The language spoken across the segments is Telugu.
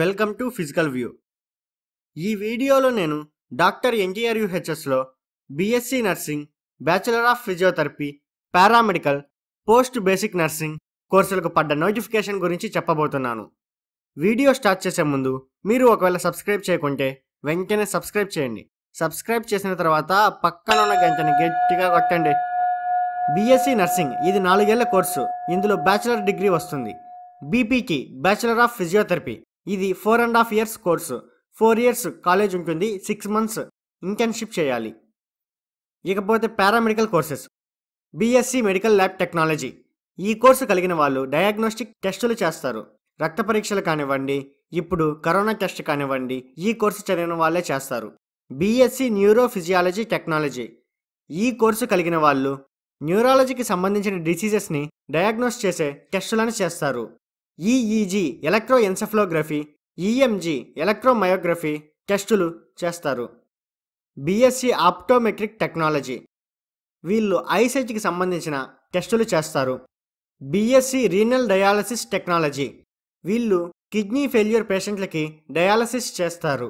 వెల్కమ్ టు ఫిజికల్ వ్యూ ఈ వీడియోలో నేను డాక్టర్ ఎన్టీఆర్ యుహెచ్ఎస్లో BSc nursing bachelor of physiotherapy paramedical post basic nursing కోర్సులకు పడ్డ నోటిఫికేషన్ గురించి చెప్పబోతున్నాను వీడియో స్టార్ట్ చేసే ముందు మీరు ఒకవేళ సబ్స్క్రైబ్ చేయకుంటే వెంటనే సబ్స్క్రైబ్ చేయండి సబ్స్క్రైబ్ చేసిన తర్వాత పక్కన ఉన్న గంటని గట్టిగా కొట్టండి బీఎస్సీ నర్సింగ్ ఇది నాలుగేళ్ల కోర్సు ఇందులో బ్యాచిలర్ డిగ్రీ వస్తుంది బీపీకి బ్యాచిలర్ ఆఫ్ ఫిజియోథెరపీ ఇది four and half years course four years college ఉంటుంది సిక్స్ మంత్స్ ఇంటర్న్షిప్ చేయాలి ఇకపోతే paramedical courses BSc medical lab technology ఈ కోర్సు కలిగిన వాళ్ళు డయాగ్నోస్టిక్ టెస్టులు చేస్తారు రక్త పరీక్షలు కానివ్వండి ఇప్పుడు కరోనా టెస్ట్ కానివ్వండి ఈ కోర్సు చదివిన వాళ్ళే చేస్తారు బీఎస్సీ న్యూరో ఫిజియాలజీ టెక్నాలజీ ఈ కోర్సు కలిగిన వాళ్ళు న్యూరాలజీకి సంబంధించిన డిసీజెస్ని డయాగ్నోస్ చేసే టెస్టులను చేస్తారు EEG electroencephalography EMG electromyography టెస్టులు చేస్తారు బీఎస్సీ ఆప్టోమెట్రిక్ టెక్నాలజీ వీళ్ళు ఐసైట్కి సంబంధించిన టెస్టులు చేస్తారు బీఎస్సీ రీనల్ డయాలసిస్ టెక్నాలజీ వీళ్ళు కిడ్నీ ఫెయిల్యూర్ పేషెంట్లకి డయాలసిస్ చేస్తారు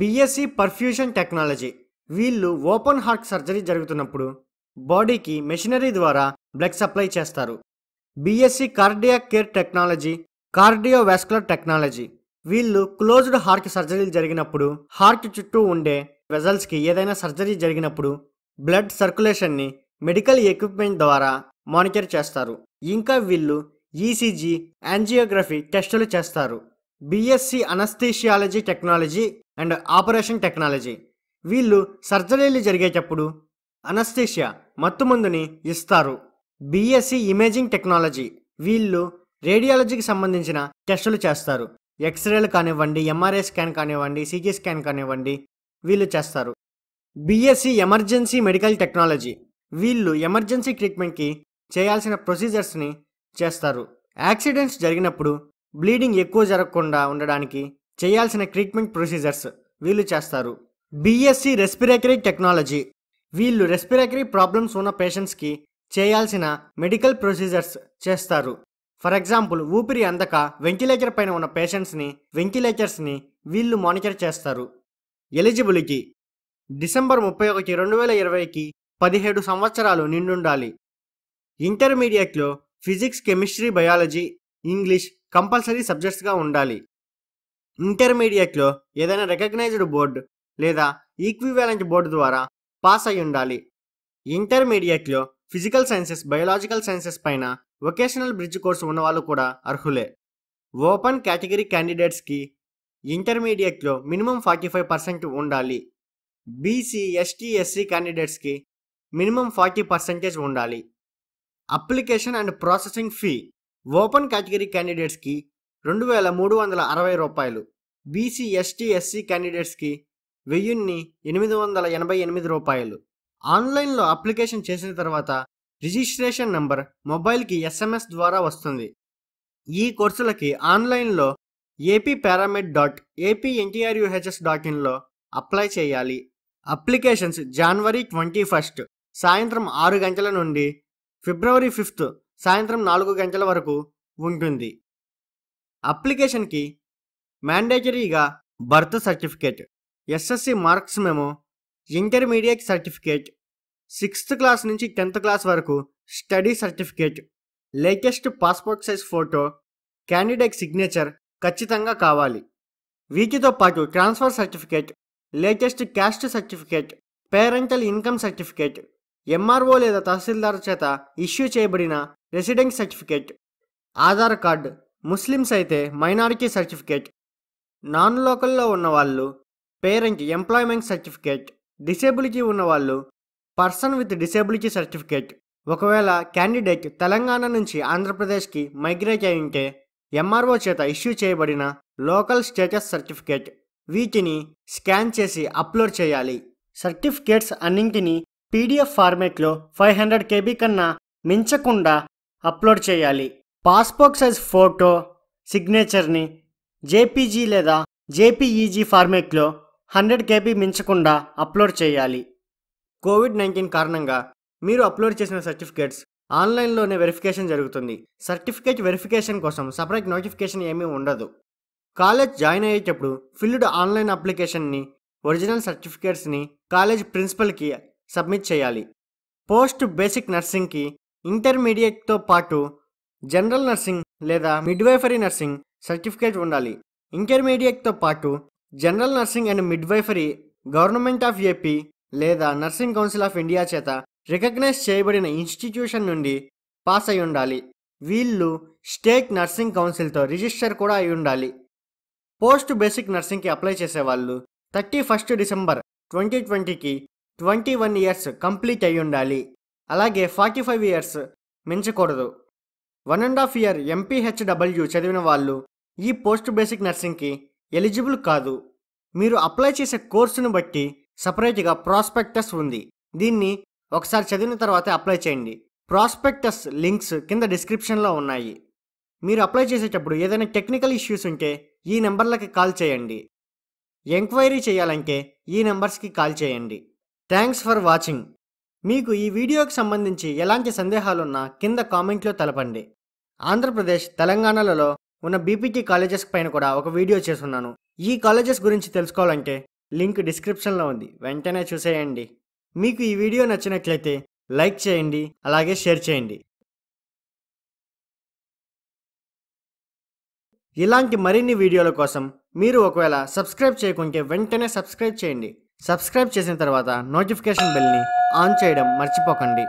బీఎస్సీ పర్ఫ్యూషన్ టెక్నాలజీ వీళ్ళు ఓపెన్ హార్ట్ సర్జరీ జరుగుతున్నప్పుడు బాడీకి మెషినరీ ద్వారా బ్లడ్ సప్లై చేస్తారు BSc cardiac care technology cardiovascular technology వీళ్ళు క్లోజ్డ్ హార్ట్ సర్జరీలు జరిగినప్పుడు హార్ట్ చుట్టూ ఉండే వెజల్స్కి ఏదైనా సర్జరీ జరిగినప్పుడు బ్లడ్ సర్క్యులేషన్ని మెడికల్ ఎక్విప్మెంట్ ద్వారా మానిటర్ చేస్తారు ఇంకా వీళ్ళు ఈసీజీ యాంజియోగ్రఫీ టెస్టులు చేస్తారు BSc anaesthesiology technology and operation technology వీళ్ళు సర్జరీలు జరిగేటప్పుడు అనస్థీషియా మత్తుమందుని ఇస్తారు బీఎస్సీ ఇమేజింగ్ టెక్నాలజీ వీళ్ళు రేడియాలజీకి సంబంధించిన టెస్టులు చేస్తారు ఎక్స్రేలు కానివ్వండి ఎంఆర్ఐ స్కాన్ కానివ్వండి సిటీ స్కాన్ కానివ్వండి వీళ్ళు చేస్తారు బీఎస్సీ ఎమర్జెన్సీ మెడికల్ టెక్నాలజీ వీళ్ళు ఎమర్జెన్సీ ట్రీట్మెంట్కి చేయాల్సిన ప్రొసీజర్స్ని చేస్తారు యాక్సిడెంట్స్ జరిగినప్పుడు బ్లీడింగ్ ఎక్కువ జరగకుండా ఉండడానికి చేయాల్సిన ట్రీట్మెంట్ ప్రొసీజర్స్ వీళ్ళు చేస్తారు బీఎస్సీ రెస్పిరేటరీ టెక్నాలజీ వీళ్ళు రెస్పిరేటరీ ప్రాబ్లమ్స్ ఉన్న పేషెంట్స్కి చేయాల్సిన మెడికల్ ప్రొసీజర్స్ చేస్తారు ఫర్ ఎగ్జాంపుల్ ఊపిరి అందక వెంటిలేటర్ పైన ఉన్న పేషెంట్స్ని వెంటిలేటర్స్ని వీళ్ళు మానిటర్ చేస్తారు ఎలిజిబిలిటీ డిసెంబర్ ముప్పై ఒకటి రెండు వేల ఇరవైకి పదిహేడు సంవత్సరాలు నిండుండాలి ఇంటర్మీడియట్లో physics chemistry biology English compulsory సబ్జెక్ట్స్గా ఉండాలి ఇంటర్మీడియట్లో ఏదైనా రికగ్నైజ్డ్ బోర్డు లేదా ఈక్వివాలెంట్ బోర్డు ద్వారా పాస్ అయి ఉండాలి ఇంటర్మీడియట్లో ఫిజికల్ సైన్సెస్ బయోలాజికల్ సైన్సెస్ పైన వొకేషనల్ బ్రిడ్జ్ కోర్సు ఉన్నవాళ్ళు కూడా అర్హులే ఓపెన్ కేటగిరీ క్యాండిడేట్స్కి ఇంటర్మీడియట్లో మినిమం ఫార్టీ ఫైవ్ పర్సెంట్ ఉండాలి బీసీ ఎస్టీ ఎస్సీ క్యాండిడేట్స్కి మినిమం ఫార్టీ పర్సెంటేజ్ ఉండాలి application and processing fee open category క్యాండిడేట్స్కి రెండు వేల మూడు వందల అరవై రూపాయలు బీసీ ఎస్టీ ఎస్సీ క్యాండిడేట్స్కి వెయ్యిన్ని ఎనిమిది వందల ఎనభై ఎనిమిది రూపాయలు ఆన్లైన్లో అప్లికేషన్ చేసిన తర్వాత రిజిస్ట్రేషన్ నంబర్ మొబైల్కి ఎస్ఎంఎస్ ద్వారా వస్తుంది ఈ కోర్సులకి ఆన్లైన్లో AP paramed dot AP NTRUHS dot ఇన్లో అప్లై చేయాలి అప్లికేషన్స్ జనవరి ట్వంటీ ఫస్ట్ సాయంత్రం ఆరు గంటల నుండి ఫిబ్రవరి ఫిఫ్త్ సాయంత్రం నాలుగు గంటల వరకు ఉంటుంది అప్లికేషన్కి మ్యాండేటరీగా birth certificate SSC marks memo intermediate certificate sixth class నుంచి టెన్త్ క్లాస్ వరకు study certificate latest passport size photo candidate signature ఖచ్చితంగా కావాలి వీటితో పాటు transfer certificate latest caste certificate parental income certificate MRO లేదా తహసీల్దార్ చేత ఇష్యూ చేయబడిన resident certificate Aadhaar card Muslims అయితే మైనారిటీ సర్టిఫికేట్ నాన్ లోకల్లో ఉన్న వాళ్ళు పేరెంట్ ఎంప్లాయ్మెంట్ సర్టిఫికేట్ డిసేబిలిటీ ఉన్నవాళ్ళు పర్సన్ విత్ డిసేబిలిటీ సర్టిఫికేట్ ఒకవేళ క్యాండిడేట్ తెలంగాణ నుంచి ఆంధ్రప్రదేశ్కి మైగ్రేట్ అయి ఉంటే ఎంఆర్ఓ చేత ఇష్యూ చేయబడిన లోకల్ స్టేటస్ సర్టిఫికేట్ వీటిని స్కాన్ చేసి అప్లోడ్ చేయాలి సర్టిఫికేట్స్ అన్నింటినీ పీడిఎఫ్ ఫార్మేట్లో ఫైవ్ హండ్రెడ్ కేబీ కన్నా మించకుండా అప్లోడ్ చేయాలి పాస్పోర్ట్ సైజ్ ఫోటో సిగ్నేచర్ని జేపీజీ లేదా జేపీఈజీ ఫార్మేట్లో హండ్రెడ్ కేబీ మించకుండా అప్లోడ్ చేయాలి కోవిడ్ నైన్టీన్ కారణంగా మీరు అప్లోడ్ చేసిన సర్టిఫికేట్స్ ఆన్లైన్లోనే వెరిఫికేషన్ జరుగుతుంది సర్టిఫికేట్ వెరిఫికేషన్ కోసం సపరేట్ నోటిఫికేషన్ ఏమీ ఉండదు కాలేజ్ జాయిన్ అయ్యేటప్పుడు ఫిల్డ్ ఆన్లైన్ అప్లికేషన్ని ఒరిజినల్ సర్టిఫికేట్స్ని కాలేజ్ ప్రిన్సిపల్కి సబ్మిట్ చేయాలి పోస్ట్ బేసిక్ నర్సింగ్కి ఇంటర్మీడియట్తో పాటు జనరల్ నర్సింగ్ లేదా మిడ్వైఫరీ నర్సింగ్ సర్టిఫికేట్ ఉండాలి ఇంటర్మీడియట్తో పాటు general nursing and midwifery government of AP లేదా నర్సింగ్ కౌన్సిల్ ఆఫ్ ఇండియా చేత రికగ్నైజ్ చేయబడిన ఇన్స్టిట్యూషన్ నుండి పాస్ అయి ఉండాలి వీళ్ళు స్టేట్ నర్సింగ్ కౌన్సిల్తో రిజిస్టర్ కూడా అయి ఉండాలి పోస్ట్ బేసిక్ నర్సింగ్కి అప్లై చేసేవాళ్ళు థర్టీ ఫస్ట్ డిసెంబర్ ట్వంటీ ట్వంటీకి ట్వంటీ వన్ ఇయర్స్ కంప్లీట్ అయి ఉండాలి అలాగే ఫార్టీ ఫైవ్ ఇయర్స్ మించకూడదు one and half year MPHW చదివిన వాళ్ళు ఈ పోస్ట్ బేసిక్ నర్సింగ్కి ఎలిజిబుల్ కాదు మీరు అప్లై చేసే కోర్సును బట్టి సపరేట్గా ప్రాస్పెక్టస్ ఉంది దీన్ని ఒకసారి చదివిన తర్వాత అప్లై చేయండి ప్రాస్పెక్టస్ లింక్స్ కింద డిస్క్రిప్షన్లో ఉన్నాయి మీరు అప్లై చేసేటప్పుడు ఏదైనా టెక్నికల్ ఇష్యూస్ ఉంటే ఈ నెంబర్లకి కాల్ చేయండి ఎంక్వైరీ చేయాలంటే ఈ నెంబర్స్కి కాల్ చేయండి థ్యాంక్స్ ఫర్ వాచింగ్ మీకు ఈ వీడియోకి సంబంధించి ఎలాంటి సందేహాలున్నా కింద కామెంట్లో తెలపండి ఆంధ్రప్రదేశ్ తెలంగాణలలో ఉన్న బీపీటీ కాలేజెస్ పైన కూడా ఒక వీడియో చేస్తున్నాను ఈ కాలేజెస్ గురించి తెలుసుకోవాలంటే లింక్ డిస్క్రిప్షన్లో ఉంది వెంటనే చూసేయండి మీకు ఈ వీడియో నచ్చినట్లయితే లైక్ చేయండి అలాగే షేర్ చేయండి ఇలాంటి మరిన్ని వీడియోల కోసం మీరు ఒకవేళ సబ్స్క్రైబ్ చేయకుంటే వెంటనే సబ్స్క్రైబ్ చేయండి సబ్స్క్రైబ్ చేసిన తర్వాత నోటిఫికేషన్ బెల్ని ఆన్ చేయడం మర్చిపోకండి